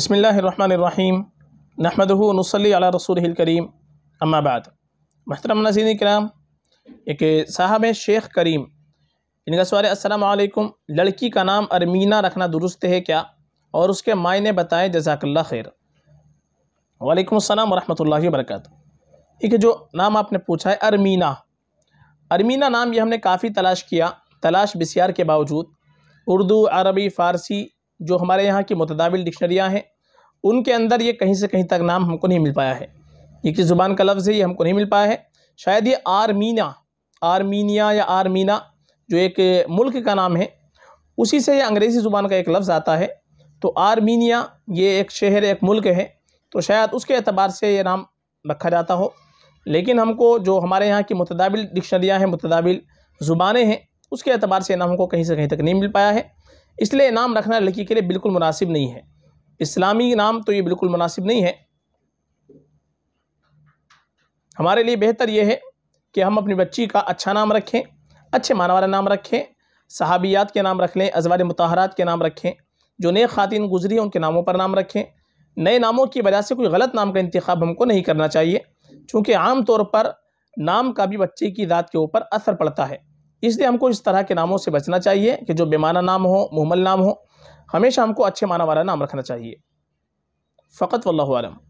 بسم اللہ الرحمن الرحیم نحمد نصلی علی رسول کریم اما بعد محترم نظیر کرام ایک صاحب شیخ کریم ان کا سوال السلام علیکم لڑکی کا نام ارمینہ رکھنا درست ہے کیا اور اس کے معنی بتائے جزاک اللہ خیر وعلیکم السلام ورحمۃ اللہ وبرکاتہ ایک جو نام آپ نے پوچھا ہے ارمینہ ارمینہ نام یہ ہم نے کافی تلاش کیا تلاش بسیار کے باوجود اردو عربی فارسی جو ہمارے یہاں کی متداول ڈکشنریاں ہیں ان کے اندر یہ کہیں سے کہیں تک نام ہم کو نہیں مل پایا ہے یہ کس زبان کا لفظ ہے یہ ہم کو نہیں مل پایا ہے شاید یہ آرمینا آرمینیا یا آرمینا جو ایک ملک کا نام ہے اسی سے یہ انگریزی زبان کا ایک لفظ آتا ہے تو آرمینیا یہ ایک شہر ایک ملک ہے تو شاید اس کے اعتبار سے یہ نام رکھا جاتا ہو لیکن ہم کو جو ہمارے یہاں کی متداول ڈکشنریاں ہیں متداول زبانیں ہیں اس کے اعتبار سے یہ نام ہم کو کہیں سے کہیں تک نہیں مل پایا ہے اس لیے نام رکھنا لڑکی کے لیے بالکل مناسب نہیں ہے اسلامی نام تو یہ بالکل مناسب نہیں ہے ہمارے لیے بہتر یہ ہے کہ ہم اپنی بچی کا اچھا نام رکھیں اچھے والا نام رکھیں صحابیات کے نام رکھ لیں ازوار متحرات کے نام رکھیں جو نئے خواتین گزری ہیں ان کے ناموں پر نام رکھیں نئے ناموں کی وجہ سے کوئی غلط نام کا انتخاب ہم کو نہیں کرنا چاہیے چونکہ عام طور پر نام کا بھی بچے کی ذات کے اوپر اثر پڑتا ہے اس لیے ہم کو اس طرح کے ناموں سے بچنا چاہیے کہ جو بیمانہ نام ہو محمل نام ہو ہمیشہ ہم کو اچھے معنی والا نام رکھنا چاہیے فقط واللہ عالم